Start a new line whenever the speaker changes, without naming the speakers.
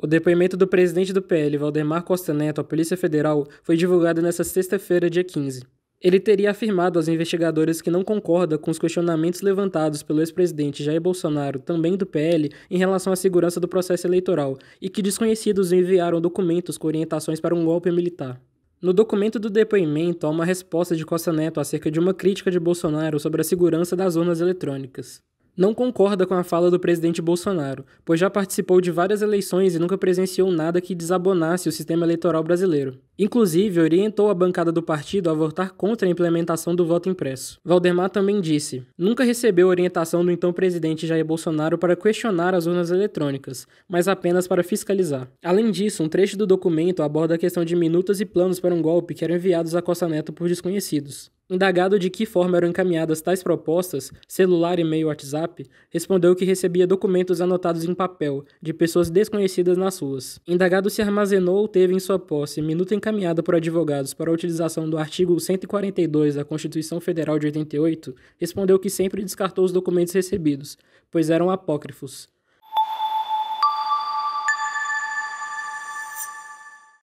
O depoimento do presidente do PL, Valdemar Costa Neto, à Polícia Federal, foi divulgado nesta sexta-feira, dia 15. Ele teria afirmado aos investigadores que não concorda com os questionamentos levantados pelo ex-presidente Jair Bolsonaro, também do PL, em relação à segurança do processo eleitoral e que desconhecidos enviaram documentos com orientações para um golpe militar. No documento do depoimento, há uma resposta de Costa Neto acerca de uma crítica de Bolsonaro sobre a segurança das urnas eletrônicas não concorda com a fala do presidente Bolsonaro, pois já participou de várias eleições e nunca presenciou nada que desabonasse o sistema eleitoral brasileiro. Inclusive, orientou a bancada do partido a votar contra a implementação do voto impresso. Valdemar também disse: nunca recebeu orientação do então presidente Jair Bolsonaro para questionar as urnas eletrônicas, mas apenas para fiscalizar. Além disso, um trecho do documento aborda a questão de minutas e planos para um golpe que eram enviados a Costa Neto por desconhecidos. Indagado de que forma eram encaminhadas tais propostas, celular, e-mail, WhatsApp, respondeu que recebia documentos anotados em papel, de pessoas desconhecidas nas ruas. Indagado se armazenou ou teve em sua posse minuta encaminhada por advogados para a utilização do artigo 142 da Constituição Federal de 88, respondeu que sempre descartou os documentos recebidos, pois eram apócrifos.